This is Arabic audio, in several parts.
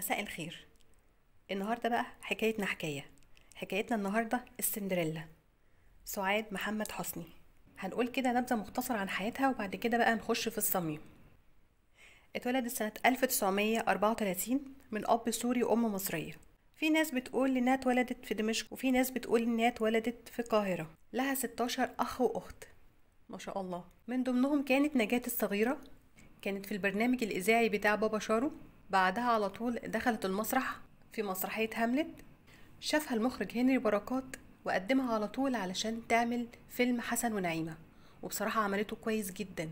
مساء الخير النهارده بقى حكايتنا حكايه حكايتنا النهارده السندريلا سعاد محمد حسني هنقول كده نبذه مختصره عن حياتها وبعد كده بقى نخش في الصميم اتولدت سنة 1934 من أب سوري وأم مصرية في ناس بتقول إنها اتولدت في دمشق وفي ناس بتقول إنها اتولدت في القاهرة لها 16 أخ وأخت ما شاء الله من ضمنهم كانت نجاة الصغيرة كانت في البرنامج الإذاعي بتاع بابا شارو بعدها على طول دخلت المسرح في مسرحية هاملت شافها المخرج هنري بركات وقدمها على طول علشان تعمل فيلم حسن ونعيمة وبصراحة عملته كويس جدا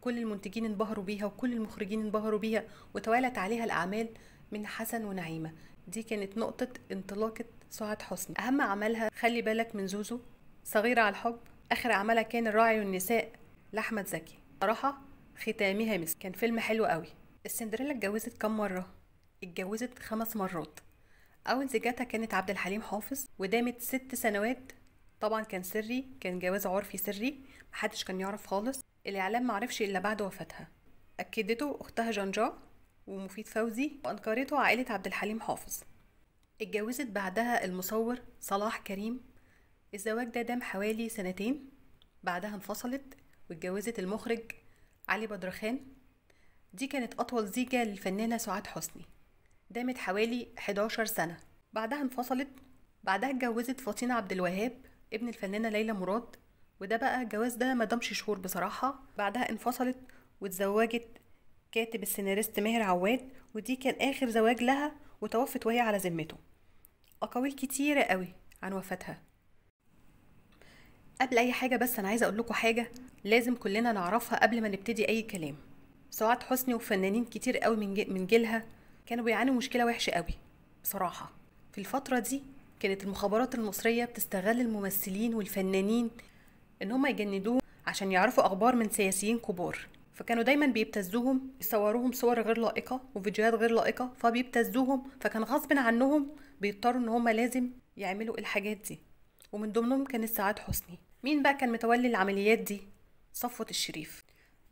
كل المنتجين انبهروا بيها وكل المخرجين انبهروا بيها وتوالت عليها الأعمال من حسن ونعيمة دي كانت نقطة انطلاقة سعاد حسني أهم عملها خلي بالك من زوزو صغيرة على الحب آخر عملها كان الراعي والنساء لأحمد زكي صراحة ختامها مس كان فيلم حلو قوي السندريلا اتجوزت كام مرة؟ اتجوزت خمس مرات أول زيجاتها كانت عبد الحليم حافظ ودامت ست سنوات طبعا كان سري كان جواز عرفي سري محدش كان يعرف خالص الإعلام معرفش إلا بعد وفاتها أكدته أختها جانجا ومفيد فوزي وأنكرته عائلة عبد الحليم حافظ اتجوزت بعدها المصور صلاح كريم الزواج ده دام حوالي سنتين بعدها انفصلت واتجوزت المخرج علي بدرخان دي كانت أطول زيجة للفنانة سعاد حسني دامت حوالي 11 سنة بعدها انفصلت بعدها اتجوزت فاطينة عبد الوهاب ابن الفنانة ليلى مراد وده بقى الجواز ده ما دامش شهور بصراحة بعدها انفصلت واتزوجت كاتب السيناريست ماهر عواد ودي كان آخر زواج لها وتوفت وهي على ذمته أقاويل كتيرة قوي عن وفاتها قبل أي حاجة بس أنا عايزة أقول لكم حاجة لازم كلنا نعرفها قبل ما نبتدي أي كلام سعاد حسني وفنانين كتير قوي من من جيلها كانوا بيعانوا مشكله وحشه قوي بصراحه في الفتره دي كانت المخابرات المصريه بتستغل الممثلين والفنانين ان هم يجندوهم عشان يعرفوا اخبار من سياسيين كبار فكانوا دايما بيبتزوهم يصوروهم صور غير لائقه وفيديوهات غير لائقه فبيبتزوهم فكان غصب عنهم بيضطروا ان هم لازم يعملوا الحاجات دي ومن ضمنهم كانت سعاد حسني مين بقى كان متولي العمليات دي صفوة الشريف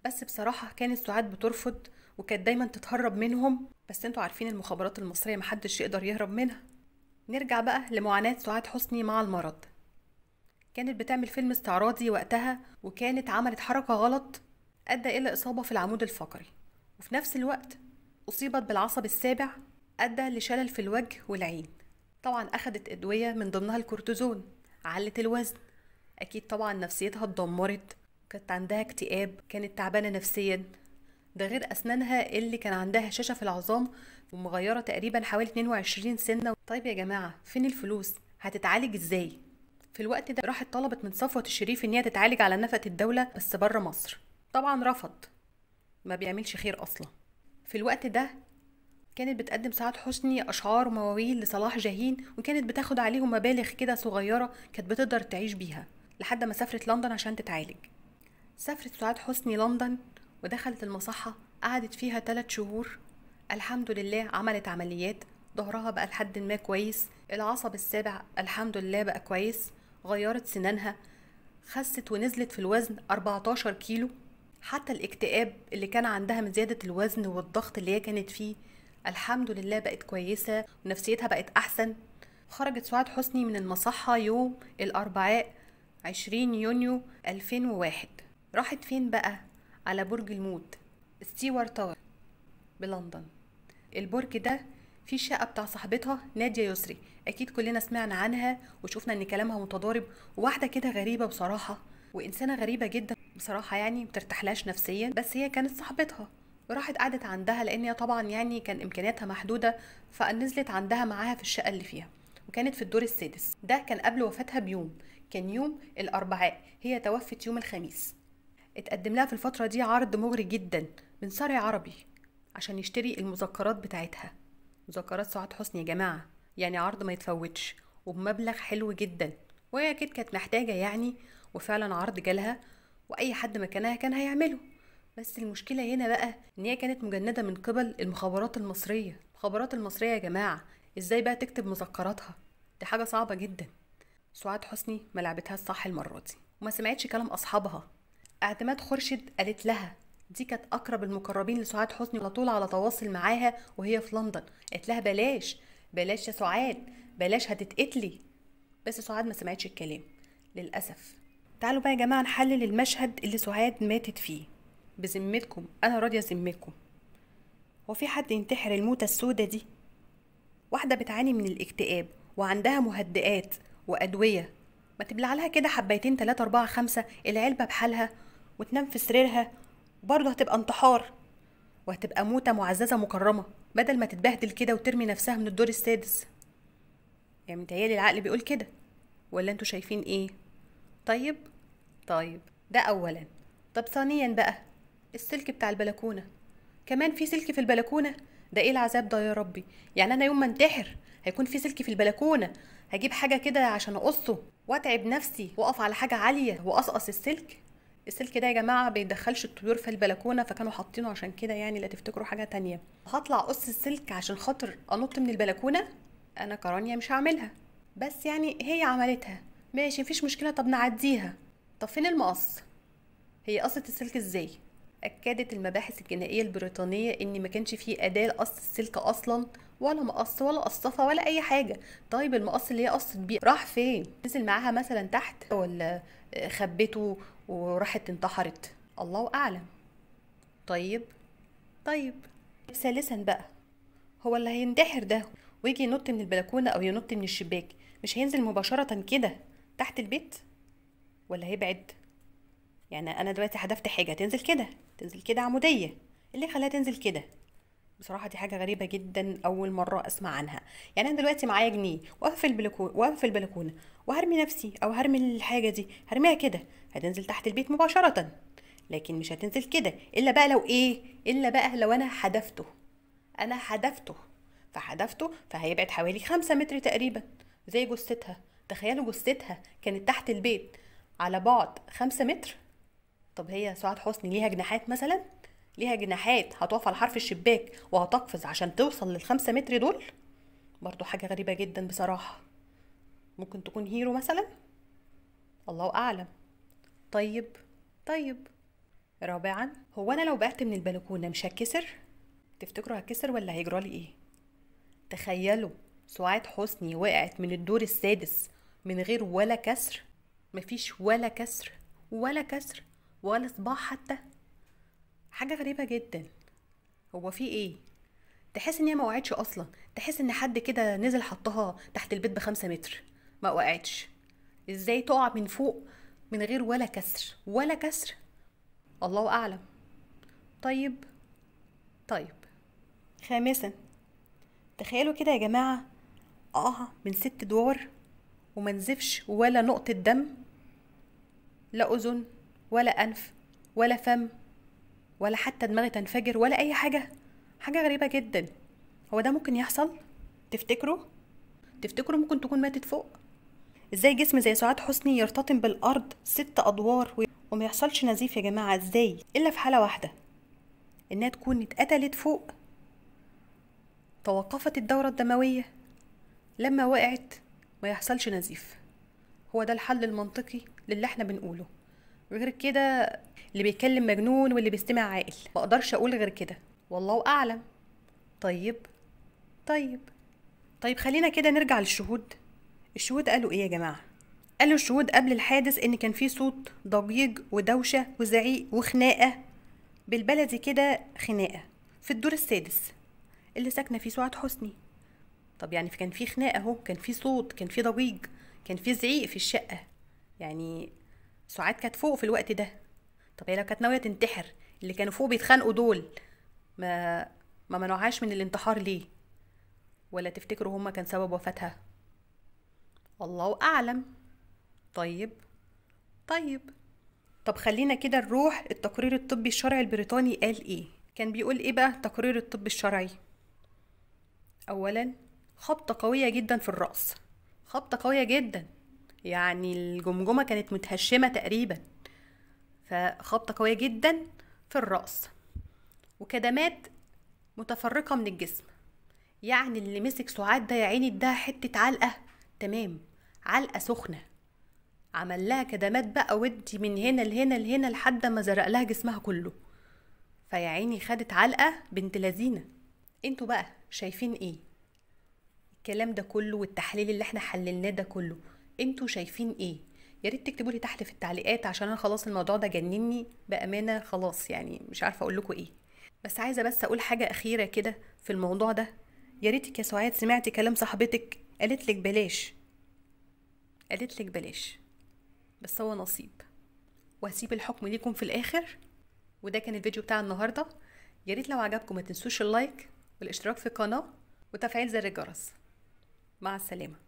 بس بصراحه كانت سعاد بترفض وكانت دايما تتهرب منهم بس انتوا عارفين المخابرات المصريه محدش يقدر يهرب منها نرجع بقى لمعاناه سعاد حسني مع المرض كانت بتعمل فيلم استعراضي وقتها وكانت عملت حركه غلط ادى الى اصابه في العمود الفقري وفي نفس الوقت اصيبت بالعصب السابع ادى لشلل في الوجه والعين طبعا اخدت ادويه من ضمنها الكورتيزون علت الوزن اكيد طبعا نفسيتها اتدمرت كانت عندها اكتئاب كانت تعبانة نفسيا ده غير أسنانها اللي كان عندها شاشة في العظام ومغيرة تقريبا حوالي 22 سنة طيب يا جماعة فين الفلوس هتتعالج ازاي في الوقت ده راحت طلبت من صفوة الشريف ان هي تتعالج على نفقة الدولة بس بره مصر طبعا رفض ما بيعملش خير اصلا في الوقت ده كانت بتقدم سعاد حسني اشعار ومواويل لصلاح جاهين وكانت بتاخد عليهم مبالغ كده صغيره كانت بتقدر تعيش بيها لحد ما سافرت لندن عشان تتعالج سافرت سعاد حسني لندن ودخلت المصحة قعدت فيها ثلاث شهور الحمد لله عملت عمليات ظهرها بقى لحد ما كويس العصب السابع الحمد لله بقى كويس غيرت سنانها خست ونزلت في الوزن 14 كيلو حتى الاكتئاب اللي كان عندها من زيادة الوزن والضغط اللي هي كانت فيه الحمد لله بقت كويسة ونفسيتها بقت أحسن خرجت سعاد حسني من المصحة يوم الأربعاء 20 يونيو 2001 راحت فين بقى على برج الموت ستيوار تاور بلندن البرج ده في شقه بتاع صاحبتها ناديه يسري اكيد كلنا سمعنا عنها وشفنا ان كلامها متضارب وواحده كده غريبه بصراحه وانسانه غريبه جدا بصراحه يعني بترتحلاش نفسيا بس هي كانت صاحبتها راحت قعدت عندها لان هي طبعا يعني كان امكانياتها محدوده فنزلت عندها معاها في الشقه اللي فيها وكانت في الدور السادس ده كان قبل وفاتها بيوم كان يوم الاربعاء هي توفت يوم الخميس اتقدم لها في الفترة دي عرض مغري جدا من صارع عربي عشان يشتري المذكرات بتاعتها مذكرات سعاد حسني يا جماعة يعني عرض ما يتفوتش وبمبلغ حلو جدا وهي أكيد كانت محتاجة يعني وفعلا عرض جالها وأي حد مكانها كان هيعمله بس المشكلة هنا بقى إن هي كانت مجندة من قبل المخابرات المصرية المخابرات المصرية يا جماعة إزاي بقى تكتب مذكراتها دي حاجة صعبة جدا سعاد حسني ملعبتها الصح المرة دي وما سمعتش كلام أصحابها اعتماد خرشد قالت لها دي كانت اقرب المقربين لسعاد حسني على طول على تواصل معاها وهي في لندن قالت لها بلاش بلاش يا سعاد بلاش هتتقتلي بس سعاد ما سمعتش الكلام للاسف تعالوا بقى يا جماعه نحلل المشهد اللي سعاد ماتت فيه بذمتكم انا راضيه ذمتكم هو في حد ينتحر الموتة السودة دي واحدة بتعاني من الاكتئاب وعندها مهدئات وأدوية ما تبلع لها كده حبيتين تلاتة أربعة خمسة العلبة بحالها وتنام في سريرها برضه هتبقى انتحار وهتبقى موتة معززة مكرمة بدل ما تتبهدل كده وترمي نفسها من الدور السادس يعني متهيألي العقل بيقول كده ولا انتوا شايفين ايه طيب طيب ده اولا طب ثانيا بقى السلك بتاع البلكونه كمان في سلك في البلكونه ده ايه العذاب ده يا ربي يعني انا يوم ما انتحر هيكون في سلك في البلكونه هجيب حاجه كده عشان اقصه واتعب نفسي واقف على حاجه عاليه واقصقص السلك السلك ده يا جماعه بيدخلش الطيور في البلكونه فكانوا حاطينه عشان كده يعني لا تفتكروا حاجه تانية هطلع قص السلك عشان خاطر انط من البلكونه انا كرانيا مش هعملها بس يعني هي عملتها ماشي مفيش مشكله طب نعديها طب فين المقص هي قصت السلك ازاي أكدت المباحث الجنائية البريطانية إن ما كانش فيه أداة لقص السلك أصلا ولا مقص ولا قصافة ولا أي حاجة طيب المقص اللي هي قصت بيه راح فين؟ نزل معاها مثلا تحت ولا آه، خبته وراحت انتحرت الله أعلم طيب طيب ثالثا بقى هو اللي هينتحر ده ويجي ينط من البلكونة أو ينط من الشباك مش هينزل مباشرة كده تحت البيت ولا هيبعد يعني أنا دلوقتي حذفت حاجة تنزل كده تنزل كده عموديه اللي خلاها تنزل كده بصراحة دي حاجة غريبة جدا أول مرة أسمع عنها يعني أنا دلوقتي معايا جنيه واقفة في البلكونة واقفة في البلكونة وهرمي نفسي أو هرمي الحاجة دي هرميها كده هتنزل تحت البيت مباشرة لكن مش هتنزل كده إلا بقى لو إيه إلا بقى لو أنا حدفته أنا حدفته فحدفته فهيبعد حوالي خمسة متر تقريبا زي جثتها تخيلوا جثتها كانت تحت البيت على بعد خمسة متر طب هي سعاد حسني ليها جناحات مثلا ليها جناحات هتقف على حرف الشباك وهتقفز عشان توصل للخمسة متر دول برضو حاجة غريبة جدا بصراحة ممكن تكون هيرو مثلا الله أعلم طيب طيب رابعا هو أنا لو بعت من البلكونة مش هتكسر؟ تفتكروا هتكسر ولا هيجرالي إيه؟ تخيلوا سعاد حسني وقعت من الدور السادس من غير ولا كسر مفيش ولا كسر ولا كسر ولا صباع حتى حاجه غريبه جدا هو في ايه تحس ان هي ما وقعتش اصلا تحس ان حد كده نزل حطها تحت البيت بخمسة متر ما وقعتش ازاي تقع من فوق من غير ولا كسر ولا كسر الله اعلم طيب طيب خامسا تخيلوا كده يا جماعه اقع آه، من ست دوار ومنزفش ولا نقطه دم لا اذن ولا أنف ولا فم ولا حتى دماغي تنفجر ولا أي حاجة حاجة غريبة جدا هو ده ممكن يحصل تفتكروا تفتكروا ممكن تكون ماتت فوق ازاي جسم زي سعاد حسني يرتطم بالارض ست ادوار وما يحصلش نزيف يا جماعه ازاي الا في حاله واحده انها تكون اتقتلت فوق توقفت الدوره الدمويه لما وقعت ما يحصلش نزيف هو ده الحل المنطقي للي احنا بنقوله غير كده اللي بيتكلم مجنون واللي بيستمع عاقل ما اقدرش اقول غير كده والله اعلم طيب طيب طيب خلينا كده نرجع للشهود الشهود قالوا ايه يا جماعه قالوا الشهود قبل الحادث ان كان في صوت ضجيج ودوشه وزعيق وخناقه بالبلدي كده خناقه في الدور السادس اللي ساكنه فيه سعاد حسني طب يعني كان في خناقه اهو كان في صوت كان في ضجيج كان في زعيق في الشقه يعني سعاد كانت فوق في الوقت ده طب هي لو كانت ناويه تنتحر اللي كانوا فوق بيتخانقوا دول ما ما منعهاش من الانتحار ليه ولا تفتكروا هما كان سبب وفاتها الله اعلم طيب طيب طب خلينا كده نروح التقرير الطبي الشرعي البريطاني قال ايه كان بيقول ايه بقى تقرير الطب الشرعي اولا خبطه قويه جدا في الراس خبطه قويه جدا يعني الجمجمة كانت متهشمة تقريبا فخبطة قوية جدا في الرأس وكدمات متفرقة من الجسم يعني اللي مسك سعاد ده يا عيني اداها حتة علقة تمام علقة سخنة عمل لها كدمات بقى ودي من هنا لهنا لهنا لحد ما زرق لها جسمها كله فيا عيني خدت علقة بنت لذينة انتوا بقى شايفين ايه الكلام ده كله والتحليل اللي احنا حللناه ده كله انتوا شايفين ايه يا ريت تكتبوا لي تحت في التعليقات عشان انا خلاص الموضوع ده جنني بامانه خلاص يعني مش عارفه اقول لكم ايه بس عايزه بس اقول حاجه اخيره كده في الموضوع ده يا ريتك يا سعاد سمعتي كلام صاحبتك قالت لك بلاش قالت لك بلاش بس هو نصيب وهسيب الحكم ليكم في الاخر وده كان الفيديو بتاع النهارده يا ريت لو عجبكم ما تنسوش اللايك والاشتراك في القناه وتفعيل زر الجرس مع السلامه